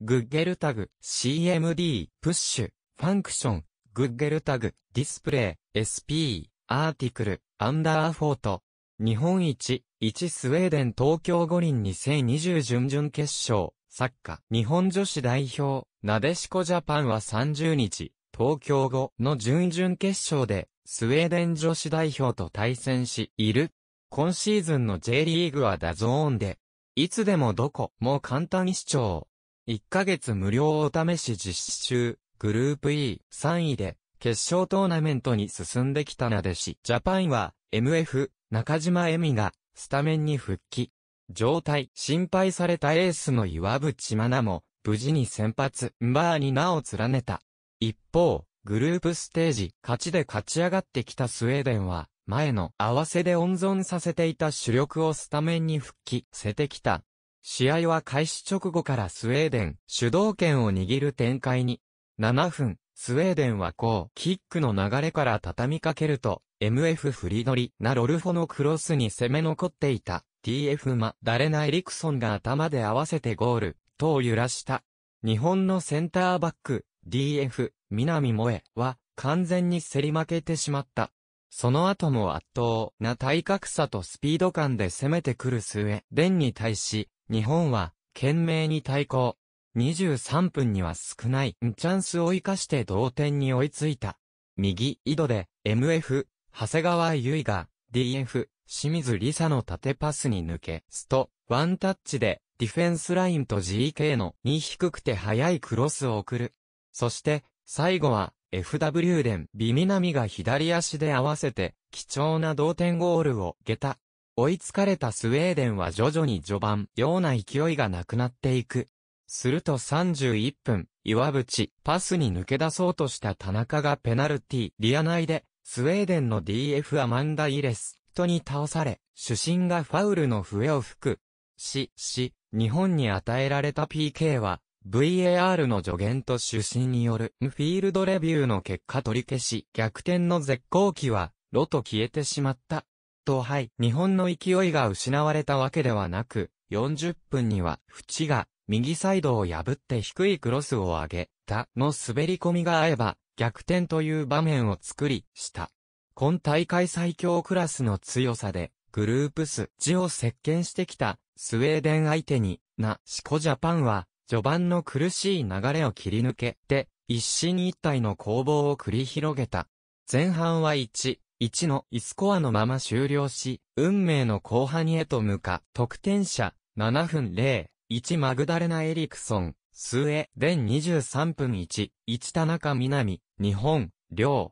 グッゲルタグ、CMD、プッシュ、ファンクション、グッゲルタグ、ディスプレイ、SP、アーティクル、アンダーフォート。日本一、一スウェーデン東京五輪2020準々決勝、サッカー、日本女子代表、なでしこジャパンは30日、東京後の準々決勝で、スウェーデン女子代表と対戦し、いる。今シーズンの J リーグはダゾーンで、いつでもどこも簡単に視聴。1ヶ月無料お試し実施中、グループ E、3位で、決勝トーナメントに進んできたなでし、ジャパンは、MF、中島恵美が、スタメンに復帰。状態、心配されたエースの岩渕真奈も、無事に先発、バーに名を連ねた。一方、グループステージ、勝ちで勝ち上がってきたスウェーデンは、前の合わせで温存させていた主力をスタメンに復帰せてきた。試合は開始直後からスウェーデン、主導権を握る展開に。7分、スウェーデンはこう、キックの流れから畳みかけると、MF フリドリなロルフォのクロスに攻め残っていた、TF マダレナ・エリクソンが頭で合わせてゴール、とを揺らした。日本のセンターバック、DF、南萌えは、完全に競り負けてしまった。その後も圧倒な体格差とスピード感で攻めてくるスウェーデンに対し、日本は、懸命に対抗。23分には少ないチャンスを生かして同点に追いついた。右、井戸で、MF、長谷川優衣が、DF、清水梨沙の縦パスに抜け、スト、ワンタッチで、ディフェンスラインと GK のに低くて速いクロスを送る。そして、最後は、FW 伝、美南が左足で合わせて、貴重な同点ゴールを下駄。追いつかれたスウェーデンは徐々に序盤、ような勢いがなくなっていく。すると31分、岩渕、パスに抜け出そうとした田中がペナルティ、リア内で、スウェーデンの DF アマンダ・イレス、とに倒され、主審がファウルの笛を吹く。し、し、日本に与えられた PK は、VAR の助言と主審によるフィールドレビューの結果取り消し、逆転の絶好機は、ロと消えてしまった。統敗、日本の勢いが失われたわけではなく、40分には、淵が、右サイドを破って低いクロスを上げ、た、の滑り込みが合えば、逆転という場面を作り、した。今大会最強クラスの強さで、グループス、ジを席巻してきた、スウェーデン相手に、な、シコジャパンは、序盤の苦しい流れを切り抜けて、一進一退の攻防を繰り広げた。前半は1、1のイスコアのまま終了し、運命の後半へと向か、得点者、7分0、1マグダレナ・エリクソン、スエ、デン23分1、1田中みなみ、日本、両。